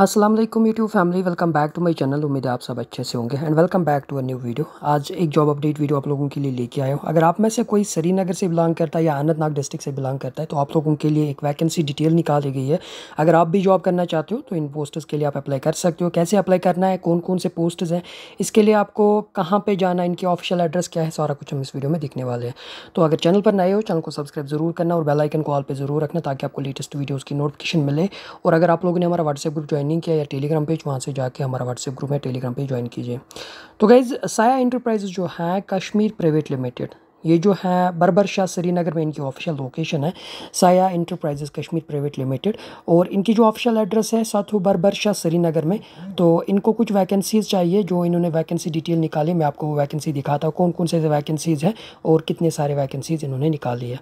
Aslam YouTube family welcome back to my channel उम्मीद है आप सब अच्छे से होंगे and welcome back to a new video आज एक जॉब अपडेट वीडियो आप लोगों के लिए लेके आया हूँ अगर आप में से कोई श्रीनगर से बिलोंग करता है या अनंतनाग डिस्ट्रिक्ट से बिलोंग करता है तो आप लोगों के लिए एक वैकेंसी डिटेल निकाली गई है अगर आप भी जॉब करना चाहते हो तो इन पोस्टर्स के लिए आप अप्लाई कर सकते हो कैसे अप्लाई करना है कौन कौन से पोस्टर्स हैं इसके लिए आपको कहाँ पर जाना है इनके ऑफिशियल एड्रेस क्या है सारा कुछ हम इस वीडियो में देखने वाले हैं तो अगर चैनल पर नए हो चैनल को सब्सक्राइब जरूर करना और बेलाइकन को ऑल पर जरूर रखना ताकि आपको लेटेस्ट वीडियोज़ की नोटिफिकेशन मिले और अगर आप लोगों ने हमारा व्हाट्सएप ग्रुप ज्वाइन ज्वाइनिंग किया या टेलीग्राम पेज वहाँ से जाके हमारा व्हाट्सएप ग्रुप है टेलीग्राम पे ज्वाइन कीजिए तो गाइज़ साया इंटरप्राइजेज जो है कश्मीर प्राइवेट लिमिटेड ये जो है बरबर शाह श्रीनगर में इनकी ऑफिशियल लोकेशन है साया इंटरप्राइजेज़ कश्मीर प्राइवेट लिमिटेड और इनकी जो ऑफिशियल एड्रेस है साथू बरबर शाह श्रीनगर में तो इनको कुछ वैकेंसीज़ चाहिए जो इन्होंने वैकेंसी डिटेल निकाली मैं आपको वैकेंसी दिखाता हूँ कौन कौन से वैकेंसीज़ हैं और कितने सारे वैकेंसीज़ इन्होंने निकाली है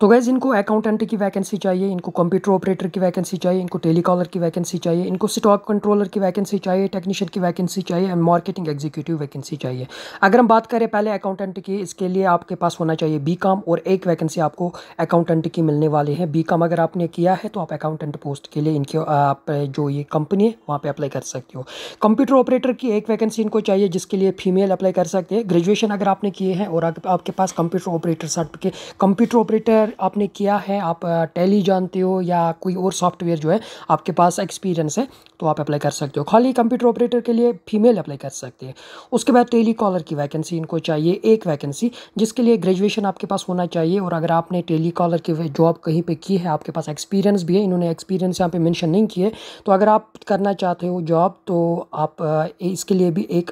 तो गैज़ इनको अकाउंटेंट की वैकेंसी चाहिए इनको कंप्यूटर ऑपरेटर की वैकेंसी चाहिए इनको टेलीकॉलर की वैकेंसी चाहिए इनको स्टॉक कंट्रोलर की वैकेंसी चाहिए टेक्नीशियन की वैकेंसी चाहिए एंड मार्केटिंग एग्जीक्यूटिव वैकेंसी चाहिए अगर हम बात करें पहले अकाउंटेंट की इसके लिए आपके पास होना चाहिए बी काम और एक वैकेंसी आपको अकाउंटेंट की मिलने वाली है बी अगर आपने किया है तो आप अकाउंटेंट पोस्ट के लिए इनके आप जो ये कंपनी है वहाँ पर अप्लाई कर सकते हो कंप्यूटर ऑपरेटर की एक वैकेंसी इनको चाहिए जिसके लिए फीमेल अप्लाई कर सकते हैं ग्रेजुएशन अगर आपने किए हैं और आपके पास computer operator certificate computer operator अगर आपने किया है आप टैली जानते हो या कोई और सॉफ्टवेयर जो है आपके पास एक्सपीरियंस है तो आप अप्लाई कर सकते हो खाली कंप्यूटर ऑपरेटर के लिए फीमेल अप्लाई कर सकते हैं उसके बाद टेली कॉलर की वैकेंसी इनको चाहिए एक वैकेंसी जिसके लिए ग्रेजुएशन आपके पास होना चाहिए और अगर आपने टेली कॉलर की जॉब कहीं पर की है आपके पास एक्सपीरियंस भी है इन्होंने एक्सपीरियंस यहाँ पर मैंशन नहीं किए तो अगर आप करना चाहते हो जॉब तो आप इसके लिए भी एक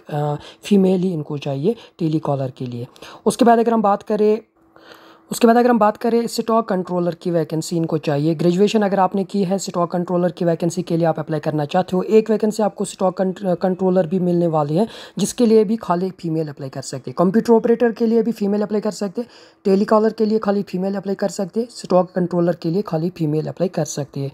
फ़ीमेल ही इनको चाहिए टेली कॉलर के लिए उसके बाद अगर हम बात करें उसके बाद अगर हम बात करें स्टॉक कंट्रोलर की वैकेंसी इनको चाहिए ग्रेजुएशन अगर आपने की है स्टॉक कंट्रोलर की वैकेंसी के लिए आप अप्लाई करना चाहते हो एक वैकेंसी आपको स्टॉक कंट्रोलर भी मिलने वाली है जिसके लिए भी खाली फीमेल अप्लाई कर सकते हैं कंप्यूटर ऑपरेटर के लिए भी फीमेल अप्लाई कर सकते टेलीकॉलर के लिए खाली फीमेल अप्लाई कर सकते स्टॉक कंट्रोलर के लिए खाली फीमेल अप्लाई कर सकते हैं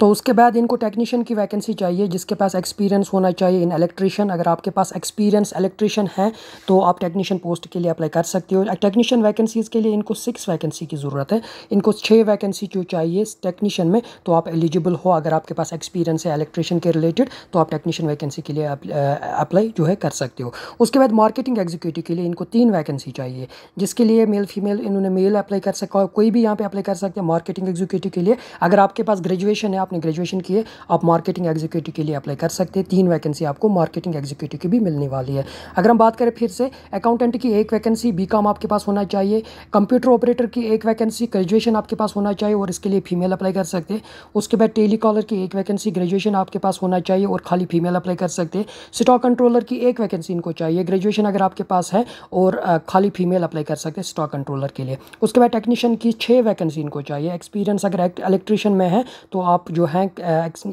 तो उसके बाद इनको टेक्नीशियन की वैकेंसी चाहिए जिसके पास एक्सपीरियंस होना चाहिए इन इलेक्ट्रिशियन अगर आपके पास एक्सपीरियंस इलेक्ट्रिशियन है तो आप टेक्नीशियन पोस्ट के लिए अप्लाई कर सकते हो टेक्नीशियन वैकेंसीज़ के लिए इनको सिक्स वैकेंसी की ज़रूरत है इनको छः वैकेंसी जो चाहिए टेक्नीशियन में तो आप एलिजिबल हो अगर आपके पास एक्सपीरियंस है इलेक्ट्रिशियन के रिलेटेड तो आप टेक्नीशियन वैकेंसी के लिए अप्लाई जो है कर सकते हो उसके बाद मार्केटिंग एग्जीक्यूटिव के लिए इनको तीन वैकेंसी चाहिए जिसके लिए मेल फीमेल इन्होंने मेल अप्लाई कर सकता कोई भी यहाँ पर अप्लाई कर सकते हैं मार्केटिंग एग्जीक्यूटिव के लिए अगर आपके पास ग्रेजुएट ग्रेजुएशन है आपने ग्रेजुएशन की है आप मार्केटिंग एग्जीक्यूटिव के लिए अप्लाई कर सकते हैं तीन वैकेंसी आपको मार्केटिंग एग्जीक्यूटिव की भी मिलने वाली है अगर हम बात करें फिर से अकाउंटेंट की एक वैकेंसी बी आपके पास होना चाहिए कंप्यूटर ऑपरेटर की एक वैकेंसी ग्रेजुएशन आपके पास होना चाहिए और इसके लिए फीमेल अप्लाई कर सकते हैं उसके बाद टेली कॉलर की एक वैकेंसी ग्रेजुएशन आपके पास होना चाहिए और खाली फीमेल अप्लाई कर सकते हैं स्टॉक कंट्रोलर की एक वैकेंसी इनको चाहिए ग्रेजुएशन अगर आपके पास है और खाली फीमेल अप्लाई कर सकते हैं स्टॉक कंट्रोलर के लिए उसके बाद टेक्नीशियन की छह वैकेंसी इनको चाहिए एक्सपीरियंस अगर इलेक्ट्रिशियन में है तो आप जो है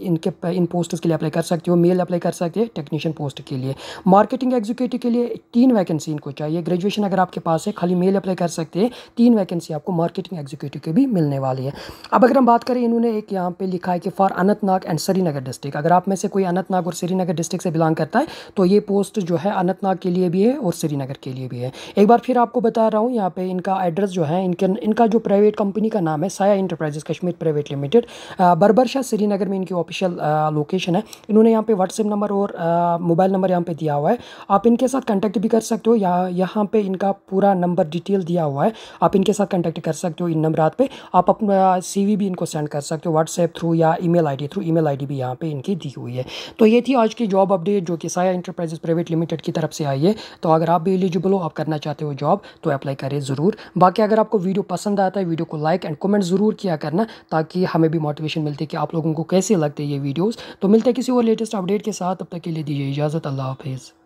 इनके इन पोस्ट के लिए अप्लाई कर सकते हो मेल अप्लाई कर सकते हैं टेक्नीशियन पोस्ट के लिए मार्केटिंग एग्जीक्यूटिव के लिए तीन वैकेंसी इनको चाहिए ग्रेजुएशन अगर आपके पास है खाली मेल अप्लाई कर सकते हैं तीन वैकेंसी आपको मार्केटिंग एग्जीक्यूटिव के भी मिलने वाली है अब अगर हम बात करें इन्होंने एक यहाँ पे लिखा है कि for Anantnag and Srinagar district अगर आप में से कोई अनंतनाग और श्रीनगर डिस्ट्रिक्ट से बिलोंग करता है तो ये पोस्ट जो है अनंतनाग के लिए भी है और श्रीनगर के लिए भी है एक बार फिर आपको बता रहा हूँ यहाँ पे इनका एड्रेस जो है इनके इनका जो प्राइवेट कंपनी का नाम है साया इंटरप्राइजेस कश्मीर प्राइवेट लिमिटेड बरबर शाह श्रीनगर में इनकी ऑफिशियल लोकेशन है इन्होंने यहाँ पे व्हाट्सएप नंबर और मोबाइल नंबर यहाँ पे दिया हुआ है आप इनके साथ कॉन्टैक्ट भी कर सकते हो या यहाँ पे इनका पूरा नंबर डिटेल दिया हुआ है आप इनके साथ कॉन्टैक्ट कर सकते हो इन नंबरात पे आप अपना सी भी इनको सेंड कर सकते हो व्हाट्सएप थ्रू या email through email भी यहाँ पर इनकी दी हुई है तो ये थी आज की जॉब अपडेट जो कि साया इंटरप्राइजेस प्राइवेट लिमिटेड की तरफ से आई है तो अगर आप भी एलिजिबल हो आप करना चाहते हो जॉब तो अप्लाई करें ज़रूर बाकी अगर आपको वीडियो पसंद आता है वीडियो को लाइक एंड कमेंट ज़रूर किया करना ताकि हमें भी मोटिवेशन मिलते कि आप लोगों को कैसे लगते ये वीडियोस तो मिलते हैं किसी और लेटेस्ट अपडेट के साथ तब तक के लिए दीजिए इजाज़त अल्लाह हाफिज़